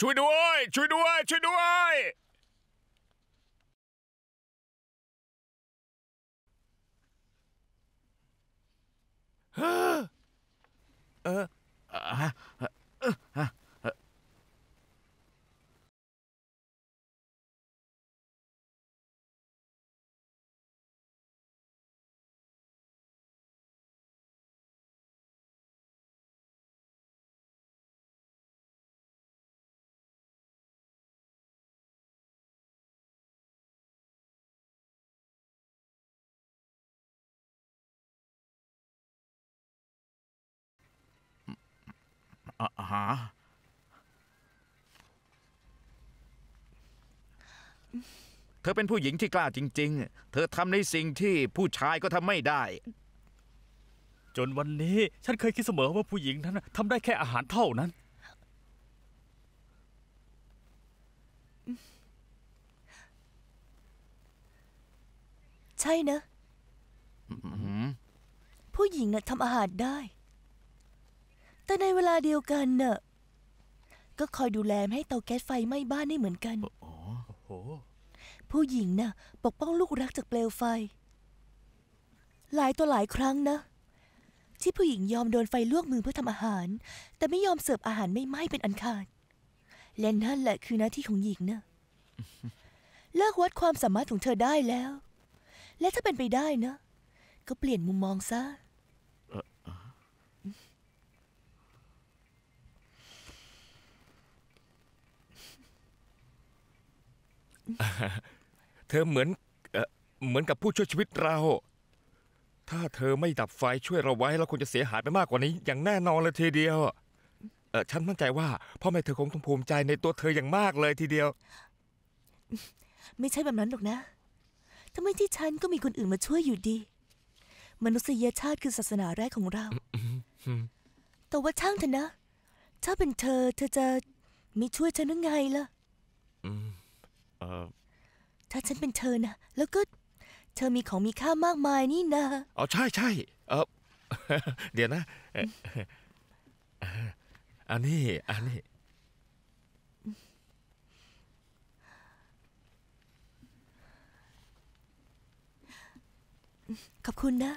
ช่วยด้วย ช่วยด้วย ช่วยด้วยเออหาเธอเป็นผู้หญิงที่กล้าจริง ๆ เธอทำในสิ่งที่ผู้ชายก็ทำไม่ได้ จนวันนี้ฉันเคยคิดเสมอว่าผู้หญิงนั้นทำได้แค่อาหารเท่านั้น ใช่นะผู้หญิงน่ะทำอาหารได้แต่ในเวลาเดียวกันเน่ะ ก็คอยดูแลให้เตาแก๊สไฟไหม้บ้านได้เหมือนกัน ผู้หญิงน่ะ ปกป้องลูกรักจากเปลวไฟ หลายตัวหลายครั้งนะ ที่ผู้หญิงยอมโดนไฟลวกมือเพื่อทำอาหาร แต่ไม่ยอมเสิร์ฟอาหารไม่ไหม้เป็นอันขาด และนั่นแหละคือหน้าที่ของหญิงนะเลิกวัดความสามารถของเธอได้แล้ว และถ้าเป็นไปได้นะ ก็เปลี่ยนมุมมองซะเธอเหมือนเหมือนกับผู้ช่วยชีวิตเรา ถ้าเธอไม่ดับไฟช่วยเราไว้เราคงจะเสียหายไปมากกว่านี้ อย่างแน่นอนเลยทีเดียวเออฉันมั่นใจว่าพ่อแม่เธอคงต้องภูมิใจในตัวเธออย่างมากเลยทีเดียว ไม่ใช่แบบนั้นหรอกนะทำไมที่ฉันก็มีคนอื่นมาช่วยอยู่ดี มนุษยชาติคือศาสนาแรกของเรา แต่ว่าช่างเถอะนะ ถ้าเป็นเธอเธอจะไม่ช่วยฉันหรือไงล่ะเออถ้าฉันเป็นเธอนะ แล้วก็เธอมีของมีค่ามากมายนี่นะอ๋อใช่ใช่เออเดี๋ยวนะ อันนี้ อันนี้ ขอบคุณนะ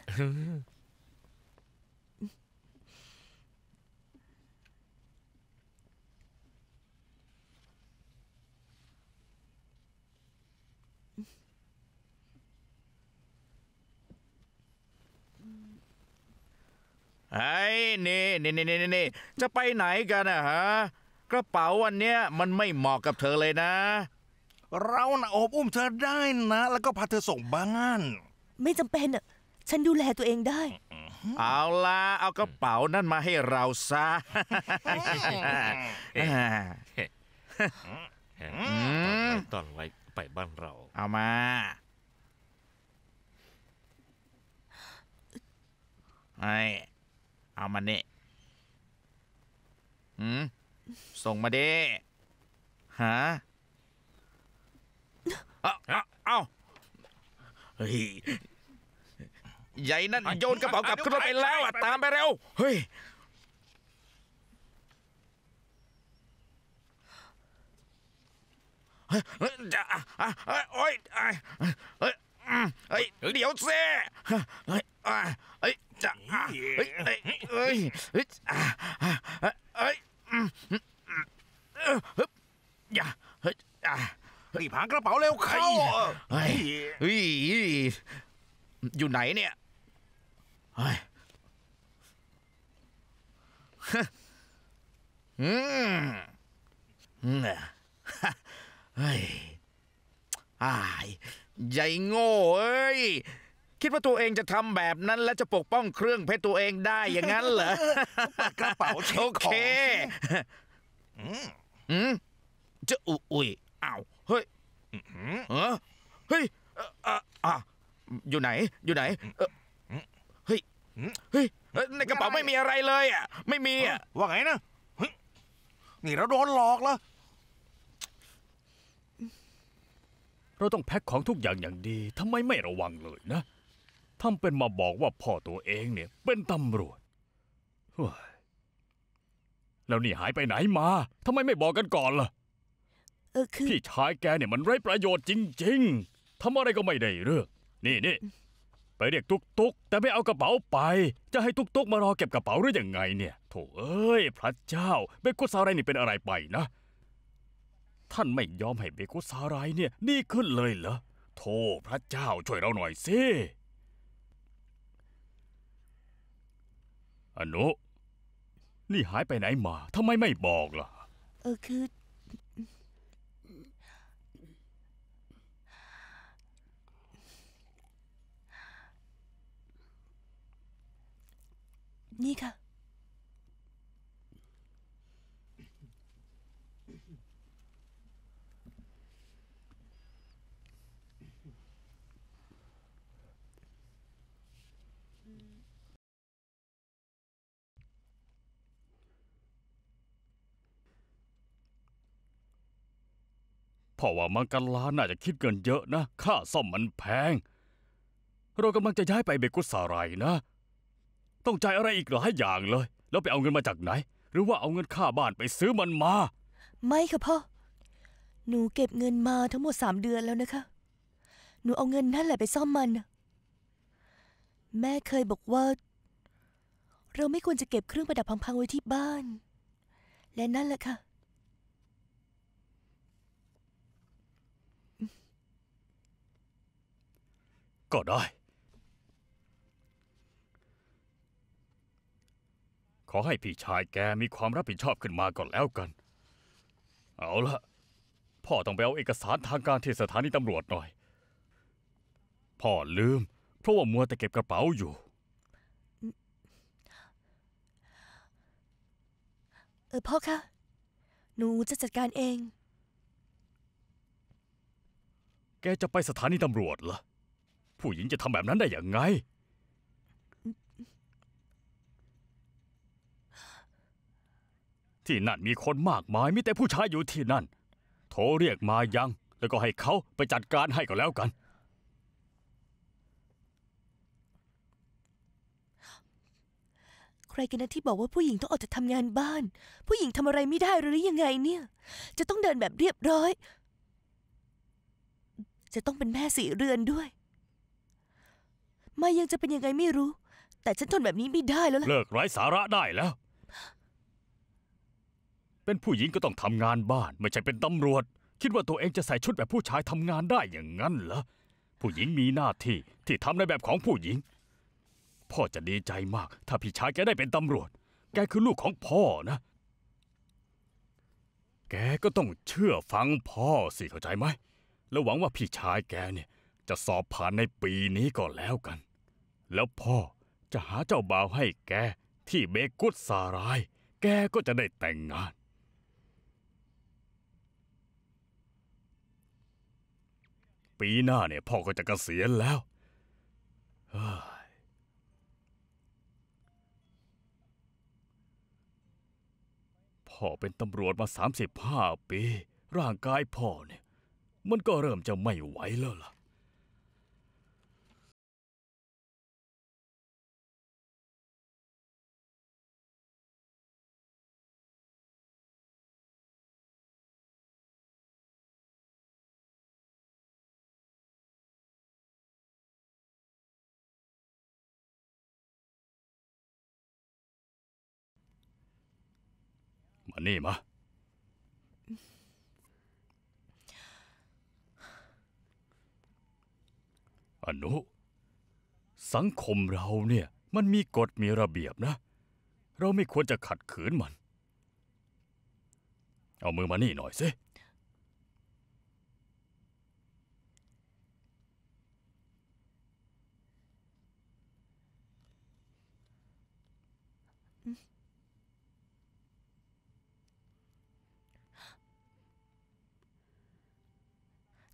ไอ้นี่นี่นี่นี่นี่จะไปไหนกันอะฮะกระเป๋าวันเนี้ย มันไม่เหมาะกับเธอเลยนะ เรานะโอบอุ้มเธอได้นะ แล้วก็พาเธอส่งบ้านไม่จำเป็นอะฉันดูแลตัวเองได้ เอาละเอากระเป๋า นั่นมาให้เราซะตอนไปไปบ้านเรา เอามา ไอ้เอามาเนี่ยหืม ส่งมาด้ฮะเอ้าเอ้าเฮ้ยใหญ่นั่นโยนกระเป๋ากลับขึ้นรถไปแล้วอะตามไปเร็ว เฮ้ยเฮ้ยจะอ่ะอ่ะเฮ้ยโอ๊ยเฮ้ยเฮ้ยเดี๋ยวเซ่เฮ้ยเฮ้ยจะเฮ้ยเฮ้ยเฮ้ยเฮ้ยเฮ้ยอย่าเฮ้ยรีบหากระเป๋าเร้วเข้าเฮ้ยอยู่ไหนเนี่ยเฮ้ยอืมเฮ้ยอ้ายใหญ่โง่เอ้ยคิดว่าตัวเองจะทำแบบนั้น และจะปกป้องเครื่องเพชรตัวเองได้อย่างนั้นเหรอ กระเป๋าเช็คขโอเคอืมจะอุ้ยอ้าวเฮ้ยเเฮ้ยเอออ่ะอยู่ไหนอยู่ไหนเฮ้ยเฮ้ยในกระเป๋าไม่มีอะไรเลยอ่ะไม่มีอ่ะว่าไงนะนี่เราโดนหลอกแล้วเราต้องแพ็คของทุกอย่างอย่างดีทำไมไม่ระวังเลยนะทำเป็นมาบอกว่าพ่อตัวเองเนี่ยเป็นตำรวจ แล้วนี่หายไปไหนมา ทำไมไม่บอกกันก่อนล่ะออพี่ชายแกเนี่ยมันไร้ประโยชน์จริงๆทำอะไรก็ไม่ได้เรื่อง นี่นี่ ไปเรียกตุกตุกแต่ไม่เอากระเป๋าไป จะให้ตุกตุกมารอเก็บกระเป๋าหรือยังไง เนี่ยโถเอ้ย พระเจ้าเบกุสอะไรนี่เป็นอะไรไปนะท่านไม่ยอมให้เบโกซสารายเนี่ยนีขึ้นเลยเหรอ โทษพระเจ้าช่วยเราหน่อยสิอนุนี่หายไปไหนมา ทำไมไม่บอกล่ะ เออคือ นี่ค่ะพ่อว่ามังกรลาน่าจะคิดเงินเยอะนะ ค่าซ่อมมันแพง เรากำลังจะย้ายไปเบกุสารายนะ ต้องจ่ายอะไรอีกหลายอย่างเลย แล้วไปเอาเงินมาจากไหน หรือว่าเอาเงินค่าบ้านไปซื้อมันมา ไม่ค่ะพ่อ หนูเก็บเงินมาทั้งหมดสามเดือนแล้วนะคะ หนูเอาเงินนั่นแหละไปซ่อมมัน แม่เคยบอกว่า เราไม่ควรจะเก็บเครื่องประดับพังๆไว้ที่บ้าน และนั่นแหละค่ะก็ได้ ขอให้พี่ชายแกมีความรับผิดชอบขึ้นมาก่อนแล้วกัน เอาละ พ่อต้องไปเอาเอกสารทางการที่สถานีตำรวจหน่อย พ่อลืม เพราะว่ามัวแต่เก็บกระเป๋าอยู่ เออพ่อคะ หนูจะจัดการเอง แกจะไปสถานีตำรวจเหรอผู้หญิงจะทำแบบนั้นได้อย่างไง ที่นั่นมีคนมากมายมีแต่ผู้ชายอยู่ที่นั่น โทรเรียกมายัง แล้วก็ให้เขาไปจัดการให้ก็แล้วกัน ใครกันนะที่บอกว่าผู้หญิงต้องออกจากทำงานบ้าน ผู้หญิงทำอะไรไม่ได้หรือยังไง เนี่ย จะต้องเดินแบบเรียบร้อย จะต้องเป็นแม่สีเรือนด้วยมายังจะเป็นยังไงไม่รู้ แต่ฉันทนแบบนี้ไม่ได้แล้วล่ะเลิกไร้สาระได้แล้ว เป็นผู้หญิงก็ต้องทำงานบ้านไม่ใช่เป็นตำรวจ คิดว่าตัวเองจะใส่ชุดแบบผู้ชายทำงานได้อย่างนั้นเหรอผู้หญิงมีหน้าที่ที่ทำในแบบของผู้หญิง พ่อจะดีใจมาก ถ้าพี่ชายแกได้เป็นตำรวจ แกคือลูกของพ่อนะ แกก็ต้องเชื่อฟังพ่อสิเข้าใจไหมแล้วหวังว่าพี่ชายแกเนี่ย จะสอบผ่านในปีนี้ก็แล้วกันแล้วพ่อจะหาเจ้าบ่าวให้แกที่เบกุตซาราย แกก็จะได้แต่งงาน ปีหน้าเนี่ย พ่อก็จะกะเกษียณแล้วพ่อเป็นตำรวจมา 35 ปี ร่างกายพ่อเนี่ย มันก็เริ่มจะไม่ไหวแล้วล่ะมานี่มาอนุสังคมเราเนี่ยมันมีกฎมีระเบียบนะ เราไม่ควรจะขัดขืนมัน เอามือมานี่หน่อยสิ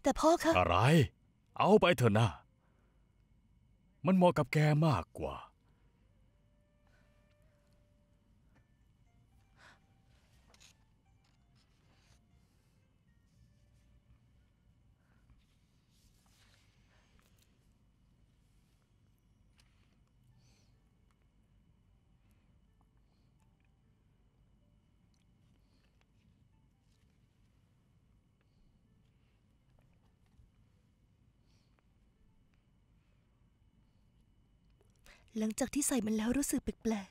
แต่พ่อคะอะไร เอาไปเถอะนะ มันเหมาะกับแกมากกว่าหลังจากที่ใส่มันแล้วรู้สึกแปลก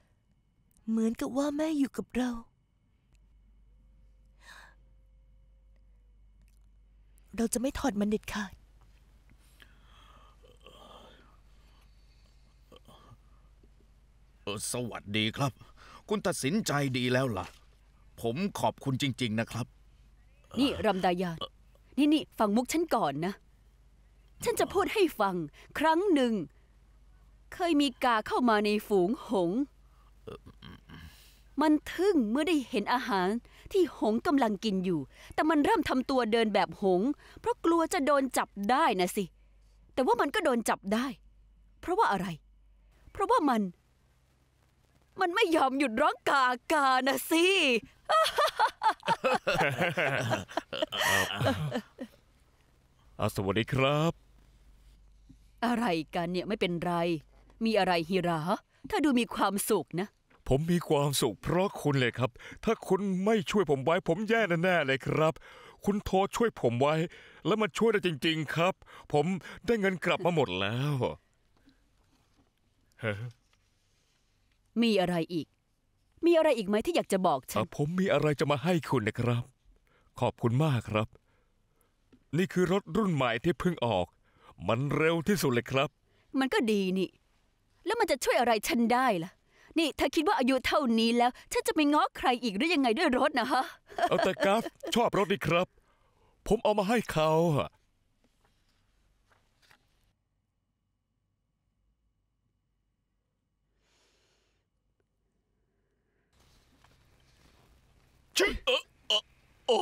ๆ เหมือนกับว่าแม่อยู่กับเรา เราจะไม่ถอดมันเด็ดขาด สวัสดีครับ คุณตัดสินใจดีแล้วล่ะ ผมขอบคุณจริงๆนะครับ นี่รำดายานี่นี่ฟังมุกฉันก่อนนะ ฉันจะพูดให้ฟัง ครั้งหนึ่งเคยมีกาเข้ามาในฝูงหง มันทึ่งเมื่อได้เห็นอาหารที่หงกำลังกินอยู่ แต่มันเริ่มทำตัวเดินแบบหง เพราะกลัวจะโดนจับได้นะสิ แต่ว่ามันก็โดนจับได้ เพราะว่าอะไร เพราะว่ามัน มันไม่ยอมหยุดร้องกากานะสิสวัสดีครับ อะไรกันเนี่ยไม่เป็นไรมีอะไรฮิรา ถ้าดูมีความสุขนะ ผมมีความสุขเพราะคุณเลยครับ ถ้าคุณไม่ช่วยผมไว้ ผมแย่แน่ๆเลยครับ คุณทอช่วยผมไว้ แล้วมันช่วยได้จริง ๆ ครับ ผมได้เงินกลับมาหมดแล้วมีอะไรอีก มีอะไรอีกไหมที่อยากจะบอกฉันผมมีอะไรจะมาให้คุณนะครับ ขอบคุณมากครับ นี่คือรถรุ่นใหม่ที่เพิ่งออก มันเร็วที่สุดเลยครับ มันก็ดีนี่แล้วมันจะช่วยอะไรฉันได้ล่ะ นี่เธอคิดว่าอายุเท่านี้แล้ว ฉันจะไม่ง้อใครอีกหรือยังไงด้วยรถนะฮะ เอาแต่กาฟชอบรถนี่ครับ ผมเอามาให้เขาะชิเออเออโอ้